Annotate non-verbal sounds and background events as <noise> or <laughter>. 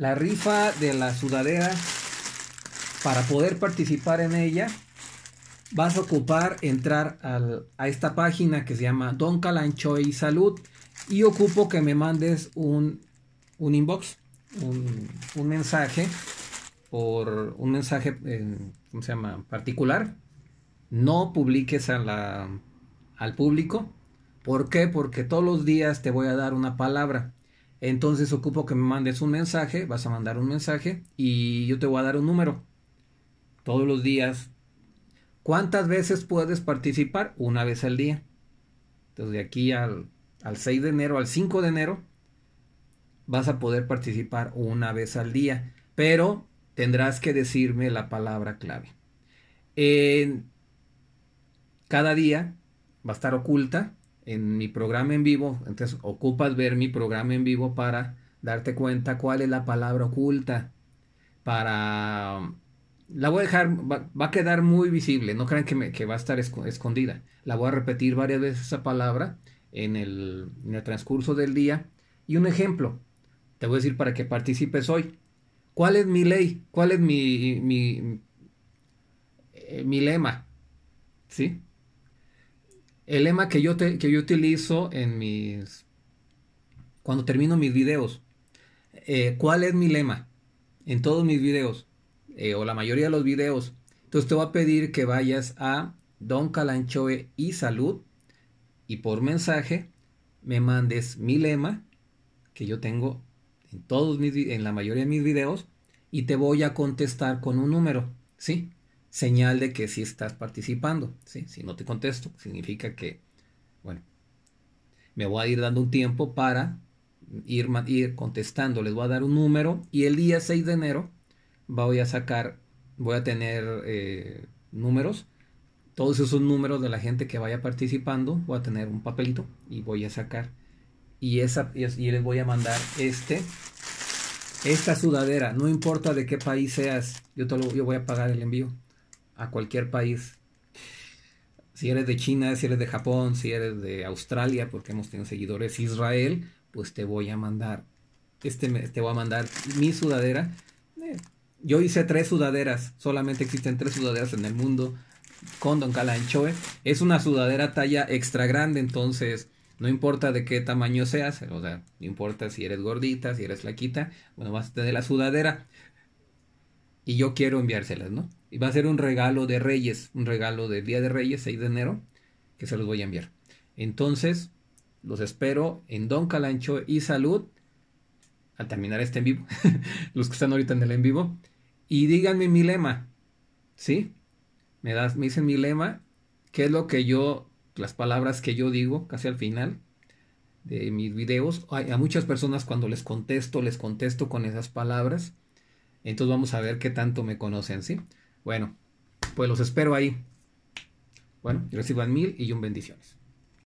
la rifa de la sudadera, para poder participar en ella, vas a ocupar entrar a esta página que se llama Don Calanchoy Salud y ocupo que me mandes un, un inbox, un, mensaje por un mensaje, ¿cómo se llama? Particular. No publiques a la, al público. ¿Por qué? Porque todos los días te voy a dar una palabra. Entonces ocupo que me mandes un mensaje, vas a mandar un mensaje y yo te voy a dar un número. Todos los días. ¿Cuántas veces puedes participar? Una vez al día. Entonces de aquí al, 6 de enero, al 5 de enero, vas a poder participar una vez al día. Pero tendrás que decirme la palabra clave. cada día va a estar oculta en mi programa en vivo, entonces ocupas ver mi programa en vivo para darte cuenta cuál es la palabra oculta. Para... La voy a dejar, va, a quedar muy visible, no crean que, me, que va a estar escondida. La voy a repetir varias veces esa palabra en el, transcurso del día. Y un ejemplo, te voy a decir para que participes hoy. ¿Cuál es mi ley? ¿Cuál es mi, mi, mi, eh, mi lema? ¿Sí? El lema que yo, que yo utilizo en mis... Cuando termino mis videos. Eh, ¿Cuál es mi lema? En todos mis videos. Eh, o la mayoría de los videos. Entonces te voy a pedir que vayas a Don Calanchoe y Salud. Y por mensaje me mandes mi lema. Que yo tengo en todos mis, en la mayoría de mis videos. Y te voy a contestar con un número. ¿Sí? señal de que si estás participando. Si no te contesto, significa que, bueno, me voy a ir dando un tiempo para ir, ir contestando. Les voy a dar un número y el día 6 de enero voy a sacar, voy a tener eh, números. Todos esos números de la gente que vaya participando, voy a tener un papelito y voy a sacar. Y, esa, y les voy a mandar este esta sudadera, no importa de qué país seas, yo, te yo voy a pagar el envío a cualquier país. Si eres de China, si eres de Japón, si eres de Australia, porque hemos tenido seguidores, Israel, pues te voy a mandar. Este te voy a mandar mi sudadera. Eh, yo hice tres sudaderas, solamente existen tres sudaderas en el mundo con Don Calanchoe. Es una sudadera talla extra grande, entonces no importa de qué tamaño seas, o sea, no importa si eres gordita, si eres flaquita, bueno, vas a tener la sudadera y yo quiero enviárselas, ¿no? Y va a ser un regalo de Reyes, un regalo del Día de Reyes, 6 de enero, que se los voy a enviar. Entonces, los espero en Don Calancho y Salud al terminar este en vivo, <laughs> los que están ahorita en el en vivo, y díganme mi lema, ¿sí? Me, das, me dicen mi lema, qué es lo que yo, las palabras que yo digo casi al final de mis videos, a muchas personas cuando les contesto, les contesto con esas palabras, entonces vamos a ver qué tanto me conocen, ¿sí? Bueno, pues los espero ahí. Bueno, reciban mil y un bendiciones.